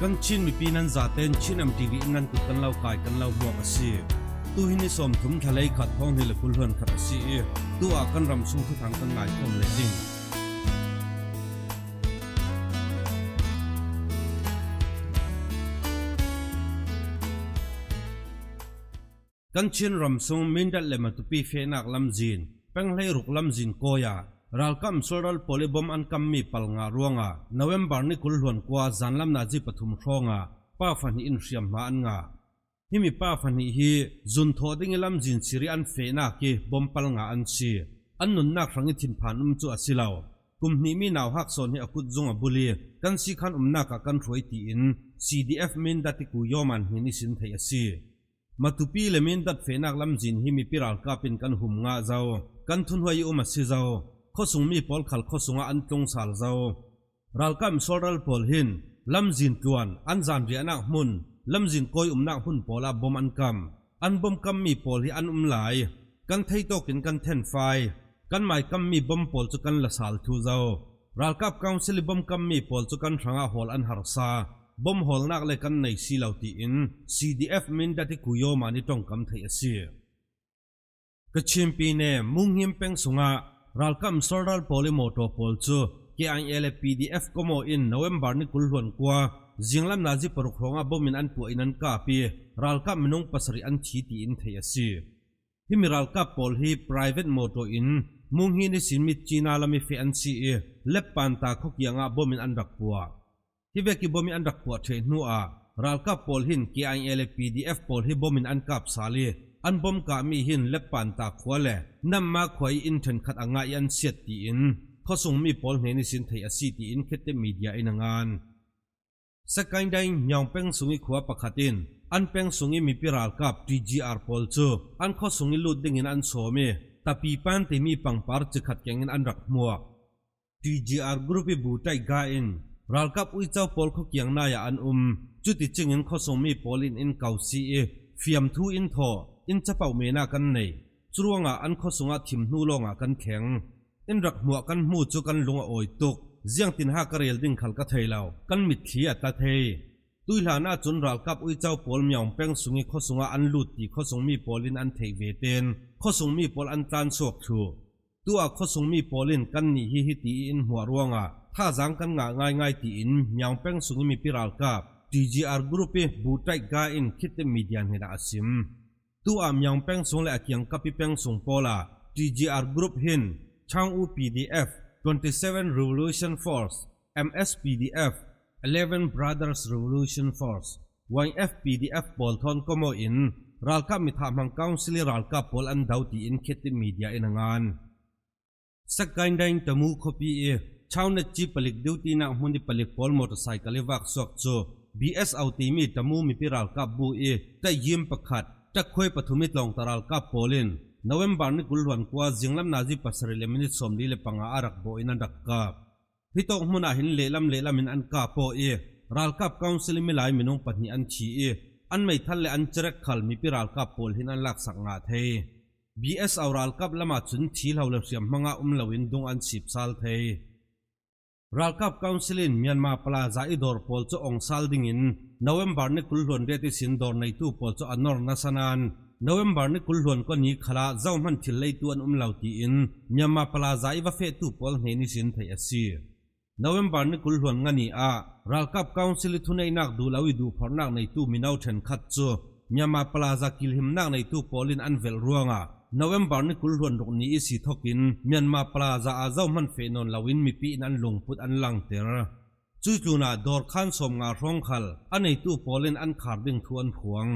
kang chin mi pinan zaten chin am tv nan ku kan lau kai kan lau bo ka si tu hin som thum thalai khat phong hil kul hon khat si tu a kan ram sung khu thang kan ngai kom le ding kan chin ram sung min dal le ma tu pi fe nak lam jin pang lei ruk lam jin ko ya รัลคัมสุรัลโพลิบอมอันกัมมีพัลงารวงาในเดือนนิคุลหลวงกวาจันลัมนาจิปทุมครองาป้าฟันอินเสียมมาอันงาทิมีป้าฟันนี้จุนทอดิงลัมจินสิริอันเฟนากีบอมพัลงาอันชีอันนุนนักรังอิทินผ่านอุมจูออสิลาวกุ่มนี้มีแาวหักโซนให้อกุตจงอบุลีกันสิขันอุ้มนักกันรวยตีอิน CDF มินดัติกุยอมันมินิสินไทยสีมาตุปีเลมินดัตเฟนักลัมจินทิมีปิรัลคัปินกันหุมงาเจ้ากันทุนหัวยุ่มสิเจ้าข้อสูงมีพอลขัลข้อสูงอันตรงสาลเจ้ารัลกัมสอรัลพอลหินลำจินกวนอันจามเรียนักมุนลำจินกอยอุมนักหุ่นพอลาบอมอันกัมอันบอมกัมมีพอลหิอันอุมหลายกันไทยโตกินกันเทนไฟกันหมายกัมมีบอมพอลจุกันละสาลทูเจ้ารัลกับกัมสิลบอมกัมมีพอลจุกันช่างอาหอลอันฮาร์ซาบอมหอลนักเลยกันในสีเหล่าตีอิน CDF มินดัติคุโยมานิตรงกัมไทยเสียกชิมปีเน่มุ่งหิมเป็งสุงะ ralkam soral polimoto polchu ke ang ele pdf komo in november ni kulhon kwa zinglam nazi paruk hlonga bomin an pu inan ka pi ralkam minung pasari an thi in thei asi himi ralka pol hi private moto in mung hi ni mit china lami fi an si e lep pan ta khok yanga bomin an rak pua hi ve ki bomi an rak pua the nu a pol hin ke ang ele pdf pol hi bomin an kap sali อันบมกะมีหินเล็กปานตาขวเลนั่มมาขวยอินเทนขัดอ่างยันเสียตีอินข้ส่งมีปอลเฮนิสินไทยอสีตีอินเคตมีเดียอินงานสกายได้ยองเป็งสุงิขวปะขัดินอันเป็งสุงิมีพิราลกับทีจีอาร์พอลจูอันข้ส่งิลุดดิงอินอันโซมแต่ปีปันที่มีปังปาร์จะขัดแกงอินอันรักมัวทีจีอาร์กรุ๊ปบูไตกาอินรัลกับอุ้ยเจ้าพอลเขาเกียงนายอันอุมจุดที่จึงอินข้ส่งมีปอลินอินเกาซีเอฟียมทูอินทออินจะเป่าเมนากันในจรวงอ่ะอันข้อสง์ทิมนูลงอ่ะกันแข็งอินรักหัวกันมูจูกันลงอ่ะโอยตุกเสียงตินหากะเรียลดิ่งขัลกะเทยเรากันมิดขี้อัตเทยตุยลานาจนรักกับอุยเจ้าปอลมีองเป้งสุง์ข้อสง์อันลุดดีข้อสงมีปอลินอันเทยเวเตนข้อสงมีปอลอันจานสวกชูตัวข้อสงมีปอลินกันนี่ฮิฮิตีอินหัวรวงอ่ะถ้าสังกันง่ายง่ายตีอินมีองเป้งสุง์มีปิรักกับ TGR Group บูไตกาอินคิดเตมีเดียนเฮดอาซิมตัวอ y ม n ยงเ n g งส n g le a k ีย n g kapi peng s u งพอล่ a TGR Group Hin Chang U PDF 27 Revolution Force MSPDF 11 Brothers Revolution Force YFPDF Pol Thon k o m ิ In Ralka ม i t h a m Hang Council Ralka Pol An Dauti In Kheti Media In Angan ง a k a i n Dain Tamu k o จี E Chau Na Chi Palik Duty Na Hundi อล์ i k Pol m o t o r c ล c l e Vak Sok Cho BS Auti Mi ม a m u Mi p i ั a บ Kap Bu E Ta Yim p a k h a ด bắt takkhoi pathumit long taral ka polin november ni kulwan kwa jinglam nazi pasari le minute somli le panga arak bo in dak ka hitok muna hin lelam lelam in an ka po e ral kap council mi lai minung patni an chi e an mai thal le an cherek khal mi pi ral kap pol hin an lak sak nga thei bs aural kap lama à chun thil ho le siam manga um lo in dung an sip sal thei Ralkap Council in Myanmar Plaza idor polcho ong salding in November ni kulhon reti sin dor nei tu polcho anor nasanan November ni kulhon ko ni khala zau man thil lei tu an umlauti in Myanmar Plaza iwa fe tu pol he ni sin thai asi November ni kulhon ngani a Ralkap Council thunei nak du lawi du phornak nei tu minau then khat chu Myanmar Plaza kilhim nak nei tu polin anvel ruanga นวมบาร์นคุลรวนดกนี้สีทกินเมียนมาปลาจะอาเจ้ามันเฟนนลาวินมีปีนันลงพุดอันลังเตระจู่จูน่าดอร์คันสมงาร้องขลอันในตู้ปอลินอันขาดดึงทวนพวง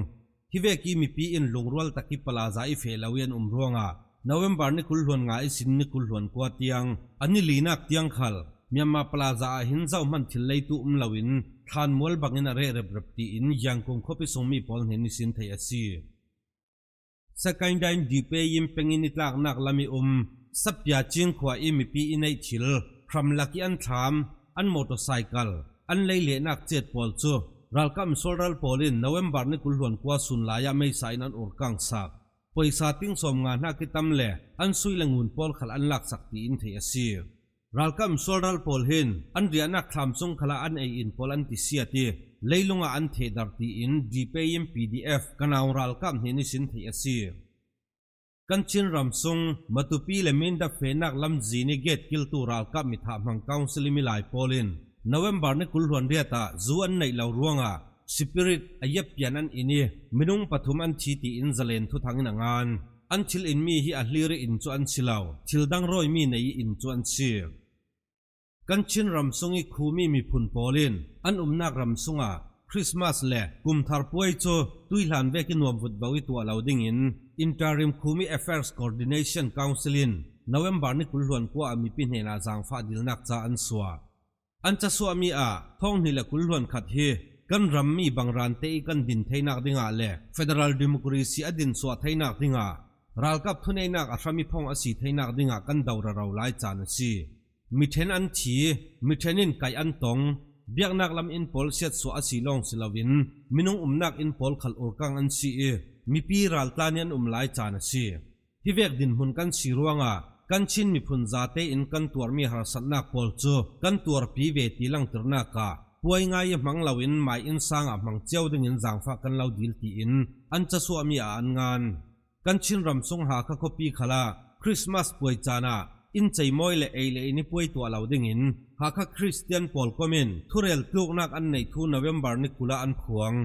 ที่เวกีมีปีอินลงรัลตะกิปลาจะอีเฟลาวินอุมรวงา่นวมบาร์นคุลรวนงาอีสินนคุลรวนกวาดียงอันนี้ลีนักเตียงขลเมียนมาปลาจะอาหินเจ้ามันทิลเลตุอุมลาวินทานมวลบางเงินเร่เรบรบตีอินยังคงคบิสมีปอลเห็นนิสินไทยอซีสกายดายดีเปย์ยิมเพ่งนิตลักนักลามิอุมสับยาจิงขวายมีปีในชิลครัมลักยันทามอันมอเตอร์ไซค์ลอันเล่เลนักเจ็ดปอลซูรัลคัมสโตรัลพอลินนวมบาร์นิคุลหวนกว่าสุนลายไม่ใช่นั้นอุรกังสักพอยสัตย์สมงานนักิตำแหลอันสุ่ยละงุนพอลขลันลักสักตีอินเทียซีรัลคัมสโตรัลพอลินอันเดียนักถามซงขลาอันไออินพอลันติเซียตีลยลงอันที่ดัตีอินดีเพย์อ็มพีดีเอฟกันเอารัลกับเฮนิสินเที่ยซีกันชินรัมซุงมาตุปีเลมินดาเฟนักลัมจีนีเกตกิลตูรัลกับมิถามังคาวสลิมิไลโพอลินนวมบาร์นกุลฮวนเดียตาจวนในลาวรวงอ่สปิริตอายพยานันอินีมินุงปฐุมอันชีตีอินเซเลนทุทังนังานอันชิลอินมีฮิอัลลีรอินจวนชิลาวชิลดังรอยมีในอินจวนเชียกันชินรำสุงอีคูมีมีพุนปปลินอันอุมนักรำสุงอ่ะคริสต์มาสหละกุมทาร์ป่วยโจตุยหลานเวกินวมฟุตบาวิตัวเราดิ่งอินอินทาริมคูมีเอฟเฟอร์สคอร์ดิเนชันคาวซิลินนวมบาร์นิคุลหลวนกว่ามีพินเฮนาจังฟาดิลนักจาอันสัวอันจะสัวมีอ่ะท้องนี่แหละคุลหลวนขัดเฮกันรำมีบางรันเตอีกันดินไทยนักดิ่งอ่ะเละเฟเดรัลดิมครีซีอดินสัวไทยนักดิ่งอ่ะรัลกับทุนไอนักอัามีพงอสีไทยนักดิ่งอ่ะกันดาวราเราไล่จานสีมิเทนอันชีมิเทนินไกอันตงเบียกนักลำอินพอลเสียดสัวสีลองสิลาวินมินุงอุมนักอินพอลขัลอุรกังอันซีมีปีรัลตานียนอุมไลจานซีฮิเวกดินหุนกันสีรวงอ่ะกันชินมีพุนจาเตอินกันตัวมีหาสันนักพอลจูกันตัวปีเวตีลังตรนักะป่วยง่ายมังลาวินไม่อินสัางอ่ะมังเจ้าดึงอินจังฟักกันเลาดีลตีอินอันจะสัวมีอันงานกันชินรำทรงหาคัคคบีขลาคริสต์มาสป่วยจานะ in chei moi le ei le ni pui to lo ding in ha kha christian paul komin thurel tluk nak an nei thu november ni kula an khuang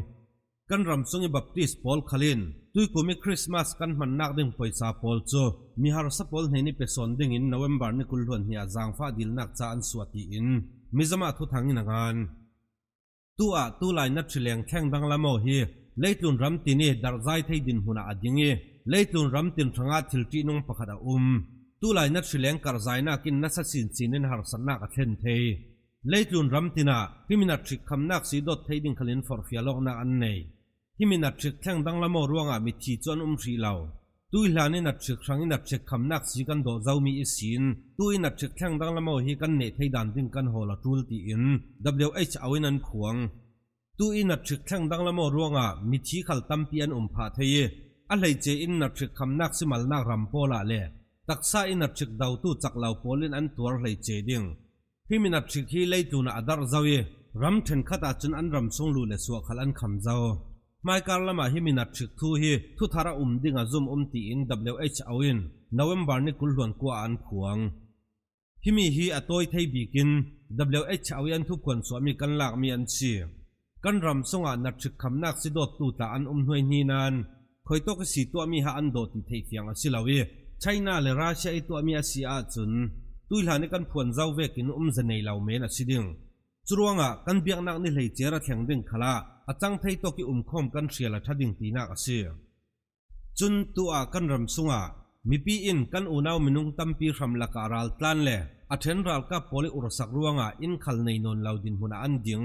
kan ram sungi baptist paul khalin tui kumi christmas kan man nak ding paisa paul chu mi har sa paul nei ni pe son ding in november ni kul hon hia zang fa dil nak cha an suati in mi zama thu thangin angan tu a tu lai na thrileng kheng dang lamo hi leitlun ram tini darzai thei din huna adingi leitlun ram tin thanga thilti nong pakhada um tu lai na thrileng kar zai na kin na sa sin chin in har san na ka then the leitlun ramtina himina thrik kham nak si dot theiding khalin for fialok na an nei himina thrik thlang dang lamo ruanga mi thi chon um ri lao tu hlani na thrik rang in thrik kham nak si kan do zau mi isin tu in thrik thlang dang lamo hi kan ne thei dan ding kan hola tul ti in wh awin an khuang tu in thrik thlang dang lamo ruanga mi thi khal tampi an um pha thei a hlei che in na thrik kham nak si mal nak ram pola le taksa in at chik dau tu chak lau polin an tuar hlei che ding him in at chik hi lei tu na adar zawi ram then khata chun an ram song lu le suwa khal an kham zao mai kar lama him in at chik thu hi thu thara um ding a zum um ti in wh awin november ni kul hluan kwa an khuang himi hi atoi thei bikin wh awian thu kon swami kan lak mi an chi kan ram songa na chik kham nak si dot tu ta an um hnoi ni nan khoi to ka si to mi ha an do ti thei fiang a silawi ช่นาเลยราชาอตัวมีอาศัยอาจุนตุยหลานในกันผ่นเจ้าเวกินอุ้มเจะในเหล่าเมนอสิัดิ่งจรวงอ่ะกันเบียงนักในเลยเจรแข็งดิ่งขลาอาจังไทยตัวกิอุ้มข้อมกันเสียละทัดดิ่งตีนักเสศัยจุนตัวกันรำสุงอ่ะมีปีอินกันอุณาวมินุงตั้มปีรำลักอาราลตันเลยอาเทนราลกับโพลิอุรสักรวงอ่ะอินขลในนนเหล่าดินหุนอันดิ่ง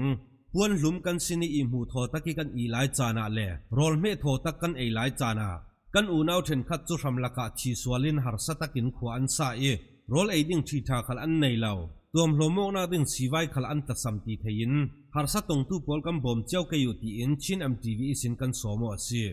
พวนหลุมกันสินีอิมูทอตะกิกันอีหลายจานาเลยรอลเมทอตะกันเอหลายจานา kan unau then khat chu ram laka chi sualin har satakin khu an sa e rol ei ding thi tha khal an nei lo tuam hlomok na ding siwai khal an ta samti thein har sa tong tu pol kam bom chau ke yuti in chin am tv sin kan somo asi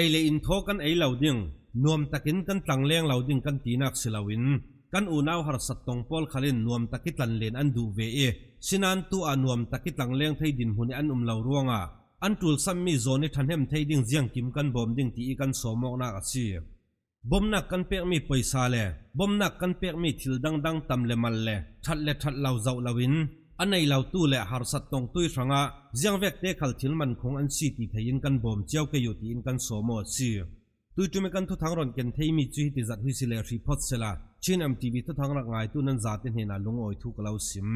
ei le in tho kan ei lo ding nuam takin kan tlang leng lo ding kan tinak silawin kan unau har sat tong pol khalin nuam takitlan len an du ve e sinan tu a nuam takitlang leng thei din hun an um lo ruanga an tul sam mi zone than hem thei ding jiang kim kan bom ding ti kan somok na ka chi bom nak kan pek mi paisa le bom nak kan pek mi thil dang dang tam le mal le that le that lau zau lawin anei lau tu le har sat tong tui ranga jiang vek te khal thil man khong an si ti thein kan bom chiao ke yu ti in kan somo chi tu tu me kan thu thang ron ken thei mi chi ti zat hu si le report sela chin mtv thu thang ra ngai tu nan za te hena lung oi thu kalau sim